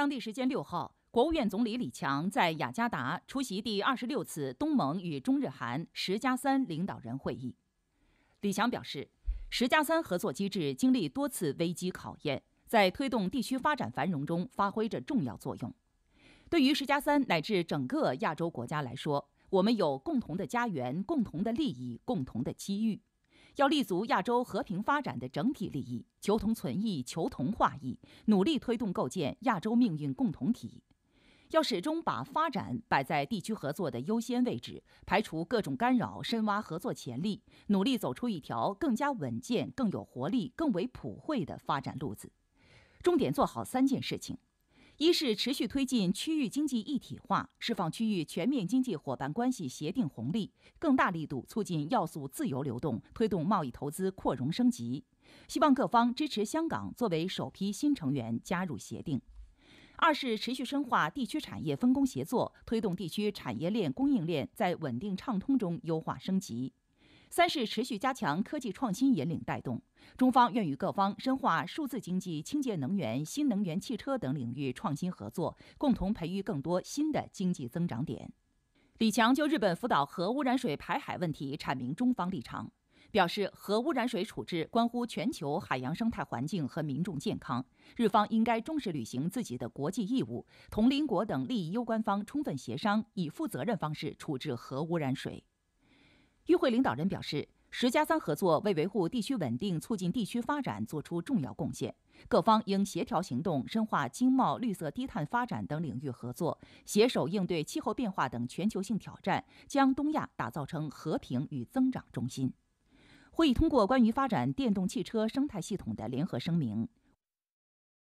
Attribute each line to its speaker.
Speaker 1: 当地时间六号，国务院总理李强在雅加达出席第二十六次东盟与中日韩十加三领导人会议。李强表示，十加三合作机制经历多次危机考验，在推动地区发展繁荣中发挥着重要作用。对于十加三乃至整个亚洲国家来说，我们有共同的家园、共同的利益、共同的机遇。要立足亚洲和平发展的整体利益，求同存异、求同化异，努力推动构建亚洲命运共同体。要始终把发展摆在地区合作的优先位置，排除各种干扰，深挖合作潜力，努力走出一条更加稳健、更有活力、更为普惠的发展路子。重点做好三件事情。一是持续推进区域经济一体化，释放区域全面经济伙伴关系协定红利，更大力度促进要素自由流动，推动贸易投资扩容升级。希望各方支持香港作为首批新成员加入协定。二是持续深化地区产业分工协作，推动地区产业链供应链在稳定畅通中优化升级。三是持续加强科技创新引领带动，中方愿与各方深化数字经济、清洁能源、新能源汽车等领域创新合作，共同培育更多新的经济增长点。李强就日本福岛核污染水排海问题阐明中方立场，表示核污染水处置关乎全球海洋生态环境和民众健康，日方应该忠实履行自己的国际义务，同邻国等利益攸关方充分协商，以负责任方式处置核污染水。与会领导人表示，十加三合作为维护地区稳定、促进地区发展作出重要贡献。各方应协调行动，深化经贸、绿色、低碳发展等领域合作，携手应对气候变化等全球性挑战，将东亚打造成和平与增长中心。会议通过关于发展电动汽车生态系统的联合声明。